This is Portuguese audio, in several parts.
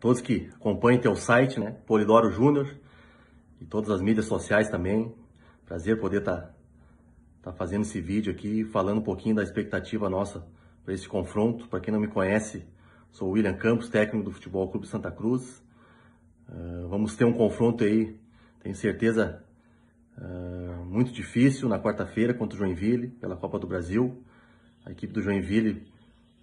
todos que acompanham teu site, né? Polidoro Júnior e todas as mídias sociais também. Prazer poder estar tá, tá fazendo esse vídeo aqui, falando um pouquinho da expectativa nossa para esse confronto. Para quem não me conhece, sou o William Campos, técnico do Futebol Clube Santa Cruz. Uh, vamos ter um confronto aí, tenho certeza, uh, muito difícil na quarta-feira contra o Joinville pela Copa do Brasil. A equipe do Joinville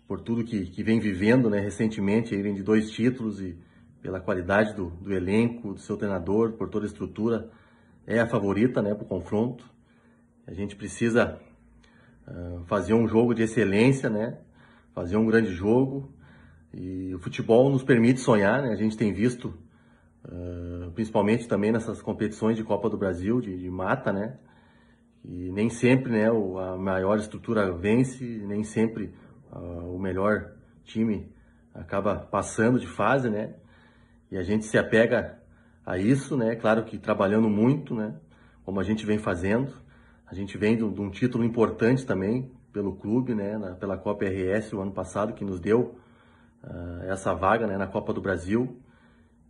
por tudo que, que vem vivendo né, recentemente, aí vem de dois títulos e pela qualidade do, do elenco, do seu treinador, por toda a estrutura, é a favorita né, para o confronto. A gente precisa uh, fazer um jogo de excelência, né, fazer um grande jogo. E o futebol nos permite sonhar, né? a gente tem visto, uh, principalmente também nessas competições de Copa do Brasil, de, de mata, né? E nem sempre né, a maior estrutura vence, nem sempre uh, o melhor time acaba passando de fase, né? E a gente se apega a isso, né? Claro que trabalhando muito, né? Como a gente vem fazendo. A gente vem de um título importante também pelo clube, né? Na, pela Copa RS o ano passado, que nos deu uh, essa vaga né? na Copa do Brasil.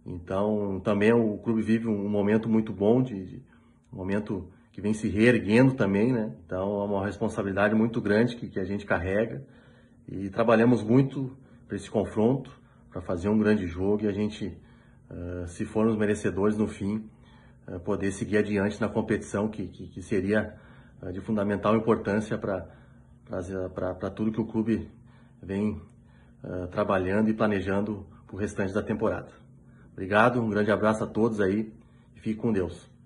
Então, também o clube vive um momento muito bom, de, de um momento que vem se reerguendo também, né? Então, é uma responsabilidade muito grande que, que a gente carrega. E trabalhamos muito para esse confronto, para fazer um grande jogo e a gente, eh, se formos merecedores no fim, eh, poder seguir adiante na competição que, que, que seria eh, de fundamental importância para tudo que o clube vem trabalhando e planejando para o restante da temporada. Obrigado, um grande abraço a todos aí e fique com Deus.